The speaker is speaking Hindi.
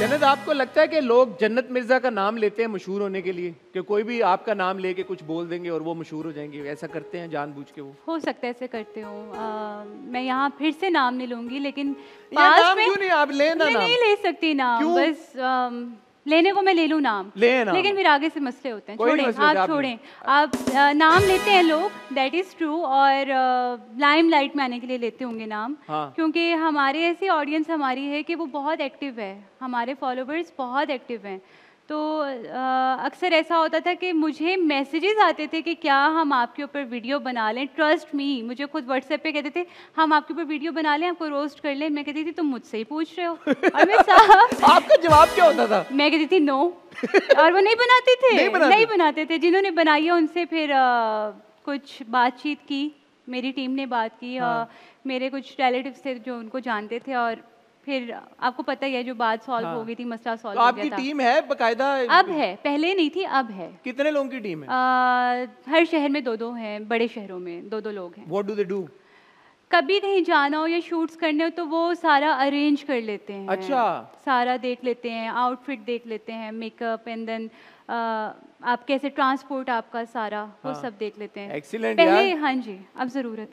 जन्नत आपको लगता है कि लोग जन्नत मिर्जा का नाम लेते हैं मशहूर होने के लिए कि कोई भी आपका नाम लेके कुछ बोल देंगे और वो मशहूर हो जाएंगे ऐसा करते हैं जानबूझ के वो हो सकता है ऐसे करते हो मैं यहाँ फिर से नाम नहीं लूंगी लेकिन पास में नहीं आप लेना नहीं, नहीं ले सकती नाम बस लेने को मैं ले लूँ नाम ना। लेकिन फिर आगे से मसले होते हैं छोड़ें आप छोड़ें आप नाम लेते हैं लोग दैट इज़ ट्रू और लाइम लाइट में आने के लिए लेते होंगे नाम हाँ। क्योंकि हमारे ऐसी ऑडियंस हमारी है कि वो बहुत एक्टिव है हमारे फॉलोवर्स बहुत एक्टिव हैं तो अक्सर ऐसा होता था कि मुझे मैसेजेस आते थे कि क्या हम आपके ऊपर वीडियो बना लें ट्रस्ट मी मुझे खुद व्हाट्सएप पे कहते थे हम आपके ऊपर वीडियो बना लें आपको रोस्ट कर लें मैं कहती थी तुम मुझसे ही पूछ रहे हो और मैं जवाब क्या होता था मैं कहती थी नो और वो नहीं बनाते थे नहीं बनाते, नहीं बनाते थे जिन्होंने बनाई है उनसे फिर आ, कुछ बातचीत की मेरी टीम ने बात की हाँ। आ, मेरे कुछ रिलेटिव थे जो उनको जानते थे और फिर आपको पता ही है जो बात सॉल्व हाँ। हो गई थी मसला सॉल्व तो आपकी टीम है बकायदा अब है पहले नहीं थी अब है कितने लोगों की टीम है आ, हर शहर में दो दो हैं बड़े शहरों में दो दो लोग हैं व्हाट डू दे डू कभी कहीं जाना हो या शूट्स करने हो तो वो सारा अरेंज कर लेते हैं अच्छा सारा देख लेते हैं आउटफिट देख लेते हैं मेकअप एंड देन आप कैसे ट्रांसपोर्ट आपका सारा हाँ, वो सब देख लेते हैं एक्सीलेंट पहले हाँ जी अब जरूरत है